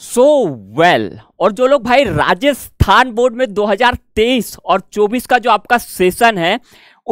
सो so well well. और जो लोग भाई राजस्थान बोर्ड में 2023 और 24 का जो आपका सेशन है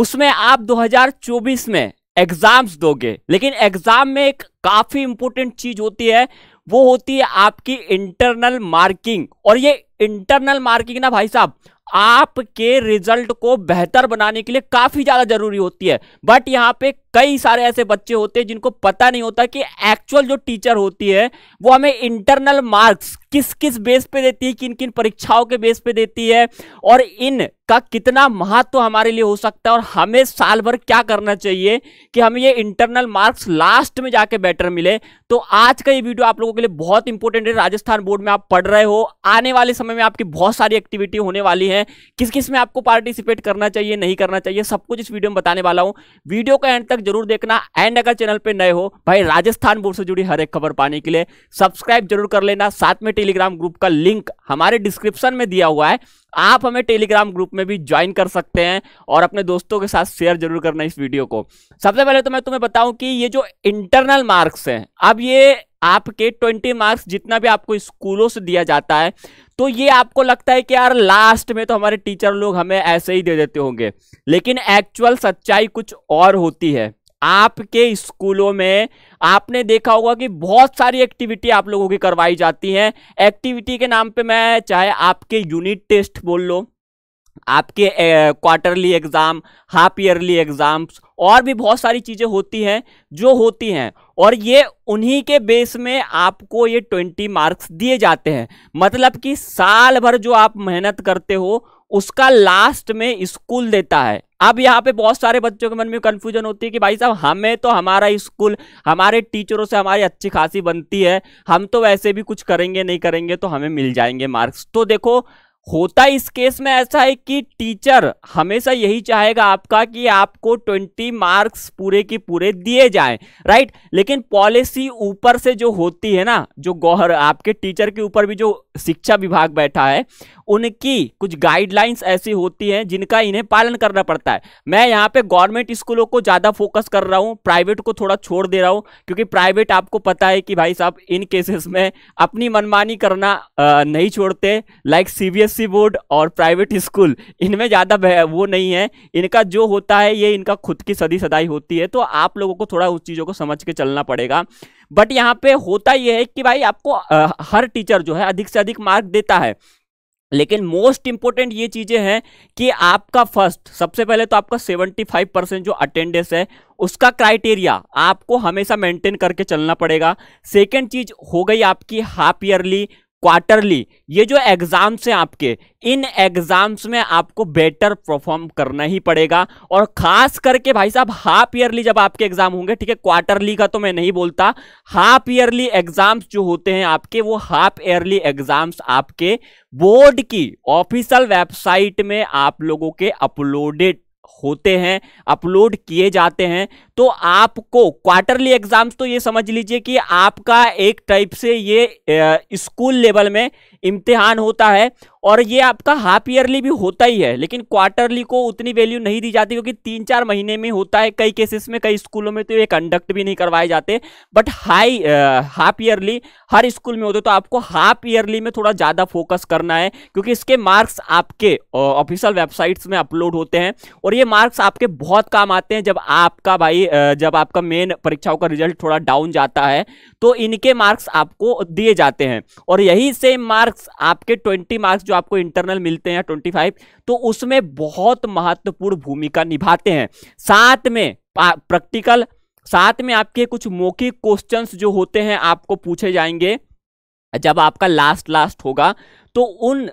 उसमें आप 2024 में एग्जाम्स दोगे लेकिन एग्जाम में एक काफी इंपॉर्टेंट चीज होती है वो होती है आपकी इंटरनल मार्किंग और ये इंटरनल मार्किंग ना भाई साहब आपके रिजल्ट को बेहतर बनाने के लिए काफी ज्यादा जरूरी होती है बट यहाँ पे कई सारे ऐसे बच्चे होते हैं जिनको पता नहीं होता कि एक्चुअल जो टीचर होती है वो हमें इंटरनल मार्क्स किस किस बेस पे देती है किन किन परीक्षाओं के बेस पे देती है और इन का कितना महत्व तो हमारे लिए हो सकता है और हमें साल भर क्या करना चाहिए कि हमें ये इंटरनल मार्क्स लास्ट में जाके बेटर मिले तो आज का ये वीडियो आप लोगों के लिए बहुत इंपॉर्टेंट है राजस्थान बोर्ड में आप पढ़ रहे हो आने वाले समय में आपकी बहुत सारी एक्टिविटी होने वाली है किस किस में आपको पार्टिसिपेट करना चाहिए नहीं करना चाहिए सब कुछ इस वीडियो में बताने वाला हूँ वीडियो का एंड तक तक जरूर देखना एंड अगर चैनल पे नए हो भाई राजस्थान बोर्ड से जुड़ी हर एक खबर पाने के लिए सब्सक्राइब जरूर कर लेना साथ में टेलीग्राम ग्रुप का लिंक हमारे डिस्क्रिप्शन में दिया हुआ है आप हमें टेलीग्राम ग्रुप में भी ज्वाइन कर सकते हैं और अपने दोस्तों के साथ शेयर जरूर करना इस वीडियो को सबसे पहले तो मैं तुम्हें बताऊं कि ये जो इंटरनल मार्क्स हैं अब ये आपके 20 मार्क्स जितना भी आपको स्कूलों से दिया जाता है तो ये आपको लगता है कि यार लास्ट में तो हमारे टीचर लोग हमें ऐसे ही दे देते होंगे लेकिन एक्चुअल सच्चाई कुछ और होती है आपके स्कूलों में आपने देखा होगा कि बहुत सारी एक्टिविटी आप लोगों की करवाई जाती हैं एक्टिविटी के नाम पे मैं चाहे आपके यूनिट टेस्ट बोल लो आपके quarterly exam half yearly exams और भी बहुत सारी चीज़ें होती हैं जो होती हैं और ये उन्हीं के बेस में आपको ये ट्वेंटी मार्क्स दिए जाते हैं मतलब कि साल भर जो आप मेहनत करते हो उसका लास्ट में स्कूल देता है अब यहाँ पे बहुत सारे बच्चों के मन में कन्फ्यूजन होती है कि भाई साहब हमें तो हमारा स्कूल हमारे टीचरों से हमारी अच्छी खासी बनती है हम तो वैसे भी कुछ करेंगे नहीं करेंगे तो हमें मिल जाएंगे मार्क्स तो देखो होता इस केस में ऐसा है कि टीचर हमेशा यही चाहेगा आपका कि आपको 20 मार्क्स पूरे के पूरे दिए जाएं राइट लेकिन पॉलिसी ऊपर से जो होती है ना जो गौहर आपके टीचर के ऊपर भी जो शिक्षा विभाग बैठा है उनकी कुछ गाइडलाइंस ऐसी होती हैं जिनका इन्हें पालन करना पड़ता है मैं यहाँ पे गवर्नमेंट स्कूलों को ज़्यादा फोकस कर रहा हूँ प्राइवेट को थोड़ा छोड़ दे रहा हूँ क्योंकि प्राइवेट आपको पता है कि भाई साहब इन केसेस में अपनी मनमानी करना नहीं छोड़ते लाइक सी बोर्ड और प्राइवेट स्कूल इनमें ज़्यादा वो नहीं है इनका जो होता है ये इनका खुद की सदी सदाई होती है तो आप लोगों को थोड़ा उस चीज़ों को समझ के चलना पड़ेगा बट यहाँ पे होता यह है कि भाई आपको हर टीचर जो है अधिक से अधिक मार्क देता है लेकिन मोस्ट इंपॉर्टेंट ये चीज़ें हैं कि आपका फर्स्ट सबसे पहले तो आपका 75 परसेंट जो अटेंडेंस है उसका क्राइटेरिया आपको हमेशा मेंटेन करके चलना पड़ेगा सेकंड चीज़ हो गई आपकी हाफ ईयरली क्वार्टरली ये जो एग्ज़ाम्स हैं आपके इन एग्ज़ाम्स में आपको बेटर परफॉर्म करना ही पड़ेगा और ख़ास करके भाई साहब हाफ ईयरली जब आपके एग्ज़ाम होंगे ठीक है क्वार्टरली का तो मैं नहीं बोलता हाफ ईयरली एग्ज़ाम्स जो होते हैं आपके वो हाफ ईयरली एग्ज़ाम्स आपके बोर्ड की ऑफिशियल वेबसाइट में आप लोगों के अपलोडेड होते हैं अपलोड किए जाते हैं तो आपको क्वार्टरली एग्जाम्स तो ये समझ लीजिए कि आपका एक टाइप से ये स्कूल लेवल में इम्तिहान होता है और ये आपका हाफ ईयरली भी होता ही है लेकिन क्वार्टरली को उतनी वैल्यू नहीं दी जाती क्योंकि तीन चार महीने में होता है कई केसेस में कई स्कूलों में तो ये कंडक्ट भी नहीं करवाए जाते बट हाई हाफ ईयरली हर स्कूल में होते तो आपको हाफ ईयरली में थोड़ा ज़्यादा फोकस करना है क्योंकि इसके मार्क्स आपके ऑफिशियल वेबसाइट्स में अपलोड होते हैं और ये मार्क्स आपके बहुत काम आते हैं जब आपका भाई जब आपका मेन परीक्षाओं का रिजल्ट थोड़ा डाउन जाता है तो इनके मार्क्स आपको दिए जाते हैं और यही सेम मार्क्स मार्क्स आपके ट्वेंटी मार्क्स जो आपको इंटरनल मिलते हैं ट्वेंटी फाइव तो उसमें बहुत महत्वपूर्ण भूमिका निभाते हैं साथ में प्रैक्टिकल साथ में आपके कुछ मौखिक क्वेश्चंस जो होते हैं आपको पूछे जाएंगे जब आपका लास्ट लास्ट होगा तो उन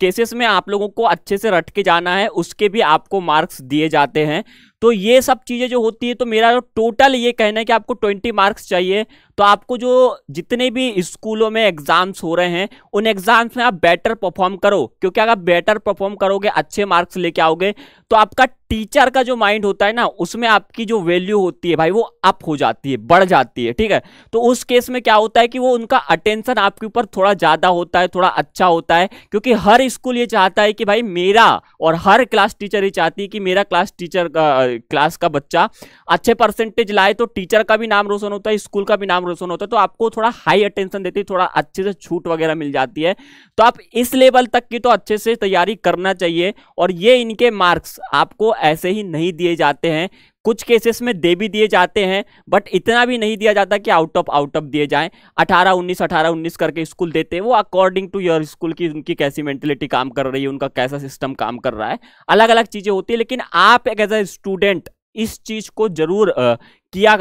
केसेस में आप लोगों को अच्छे से रट के जाना है उसके भी आपको मार्क्स दिए जाते हैं तो ये सब चीज़ें जो होती है तो मेरा जो टोटल ये कहना है कि आपको ट्वेंटी मार्क्स चाहिए तो आपको जो जितने भी स्कूलों में एग्ज़ाम्स हो रहे हैं उन एग्ज़ाम्स में आप बेटर परफॉर्म करो क्योंकि अगर आप बेटर परफॉर्म करोगे अच्छे मार्क्स लेके आओगे तो आपका टीचर का जो माइंड होता है ना उसमें आपकी जो वैल्यू होती है भाई वो अप हो जाती है बढ़ जाती है ठीक है तो उस केस में क्या होता है कि वो उनका अटेंशन आपके ऊपर थोड़ा ज़्यादा होता है थोड़ा अच्छा होता है क्योंकि हर स्कूल ये चाहता है कि भाई मेरा और हर क्लास टीचर ये चाहती है कि मेरा क्लास टीचर का क्लास का बच्चा अच्छे परसेंटेज लाए तो टीचर का भी नाम रोशन होता है स्कूल का भी नाम रोशन होता है तो आपको थोड़ा हाई अटेंशन देती है थोड़ा अच्छे से छूट वगैरह मिल जाती है तो आप इस लेवल तक की तो अच्छे से तैयारी करना चाहिए और ये इनके मार्क्स आपको ऐसे ही नहीं दिए जाते हैं कुछ केसेस में दे भी दिए जाते हैं बट इतना भी नहीं दिया जाता कि आउट ऑफ आउट ऑफ दिए जाएं अठारह उन्नीस अठारह उन्नीस करके स्कूल देते हैं वो अकॉर्डिंग टू योर स्कूल की उनकी कैसी मेंटेलिटी काम कर रही है उनका कैसा सिस्टम काम कर रहा है अलग अलग चीज़ें होती है लेकिन आप एक एज अ स्टूडेंट इस चीज़ को जरूर किया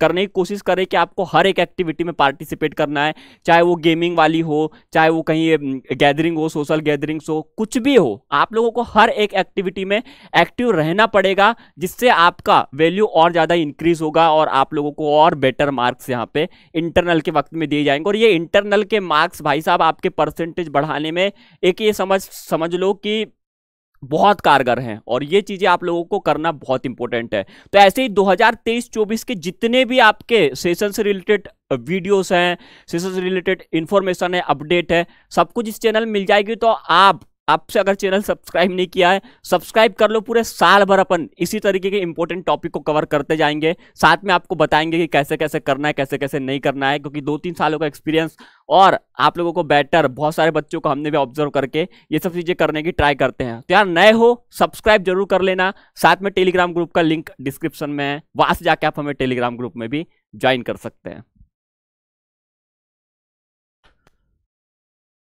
करने की कोशिश करें कि आपको हर एक एक्टिविटी में पार्टिसिपेट करना है चाहे वो गेमिंग वाली हो चाहे वो कहीं गैदरिंग हो सोशल गैदरिंग्स हो कुछ भी हो आप लोगों को हर एक एक्टिविटी में एक्टिव रहना पड़ेगा जिससे आपका वैल्यू और ज़्यादा इंक्रीज होगा और आप लोगों को और बेटर मार्क्स यहाँ पे इंटरनल के वक्त में दिए जाएंगे और ये इंटरनल के मार्क्स भाई साहब आपके परसेंटेज बढ़ाने में एक ये समझ समझ लो कि बहुत कारगर हैं और ये चीज़ें आप लोगों को करना बहुत इंपॉर्टेंट है तो ऐसे ही 2023-24 के जितने भी आपके सेशन से रिलेटेड वीडियोस हैं सेशन से रिलेटेड इन्फॉर्मेशन है अपडेट है सब कुछ इस चैनल में मिल जाएगी तो आप आपसे अगर चैनल सब्सक्राइब नहीं किया है सब्सक्राइब कर लो पूरे साल भर अपन इसी तरीके के इंपॉर्टेंट टॉपिक को कवर करते जाएंगे साथ में आपको बताएंगे कि कैसे कैसे करना है कैसे कैसे नहीं करना है क्योंकि दो तीन सालों का एक्सपीरियंस और आप लोगों को बेटर बहुत सारे बच्चों को हमने भी ऑब्जर्व करके ये सब चीज़ें करने की ट्राई करते हैं तो यार नए हो सब्सक्राइब जरूर कर लेना साथ में टेलीग्राम ग्रुप का लिंक डिस्क्रिप्शन में है वहाँ से जाके आप हमें टेलीग्राम ग्रुप में भी ज्वाइन कर सकते हैं